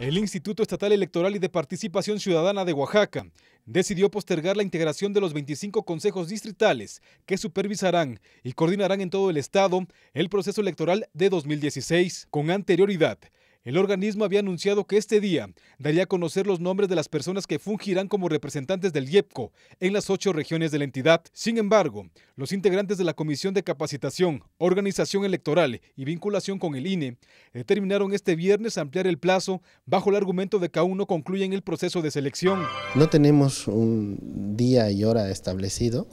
El Instituto Estatal Electoral y de Participación Ciudadana de Oaxaca decidió postergar la integración de los 25 consejos distritales que supervisarán y coordinarán en todo el estado el proceso electoral de 2016 con anterioridad el organismo había anunciado que este día daría a conocer los nombres de las personas que fungirán como representantes del IEPCO en las ocho regiones de la entidad. Sin embargo, los integrantes de la Comisión de Capacitación, Organización Electoral y Vinculación con el INE determinaron este viernes ampliar el plazo bajo el argumento de que aún no concluyen el proceso de selección. No tenemos un día y hora establecido,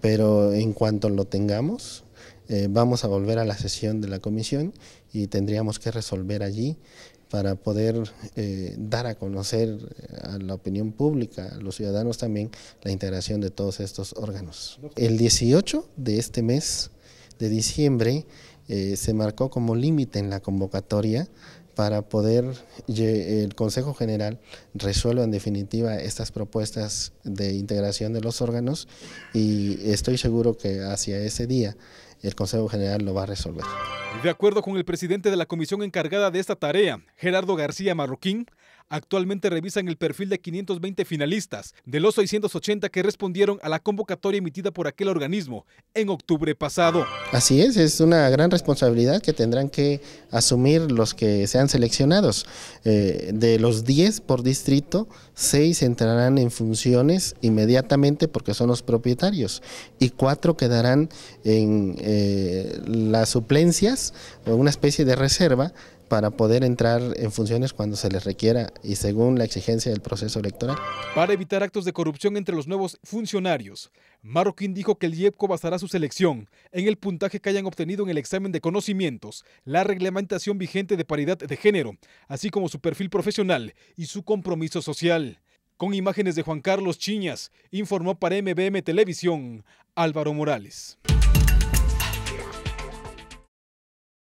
pero en cuanto lo tengamos, eh, vamos a volver a la sesión de la comisión y tendríamos que resolver allí para poder eh, dar a conocer eh, a la opinión pública, a los ciudadanos también, la integración de todos estos órganos. El 18 de este mes de diciembre se marcó como límite en la convocatoria para poder el Consejo General resuelva en definitiva estas propuestas de integración de los órganos y estoy seguro que hacia ese día el Consejo General lo va a resolver. De acuerdo con el presidente de la comisión encargada de esta tarea, Gerardo García Marroquín, actualmente revisan el perfil de 520 finalistas, de los 680 que respondieron a la convocatoria emitida por aquel organismo en octubre pasado. Así es, es una gran responsabilidad que tendrán que asumir los que sean seleccionados. Eh, de los 10 por distrito, 6 entrarán en funciones inmediatamente porque son los propietarios y 4 quedarán en eh, las suplencias o una especie de reserva para poder entrar en funciones cuando se les requiera y según la exigencia del proceso electoral. Para evitar actos de corrupción entre los nuevos funcionarios, Marroquín dijo que el IEPCO basará su selección en el puntaje que hayan obtenido en el examen de conocimientos, la reglamentación vigente de paridad de género, así como su perfil profesional y su compromiso social. Con imágenes de Juan Carlos Chiñas, informó para MBM Televisión Álvaro Morales.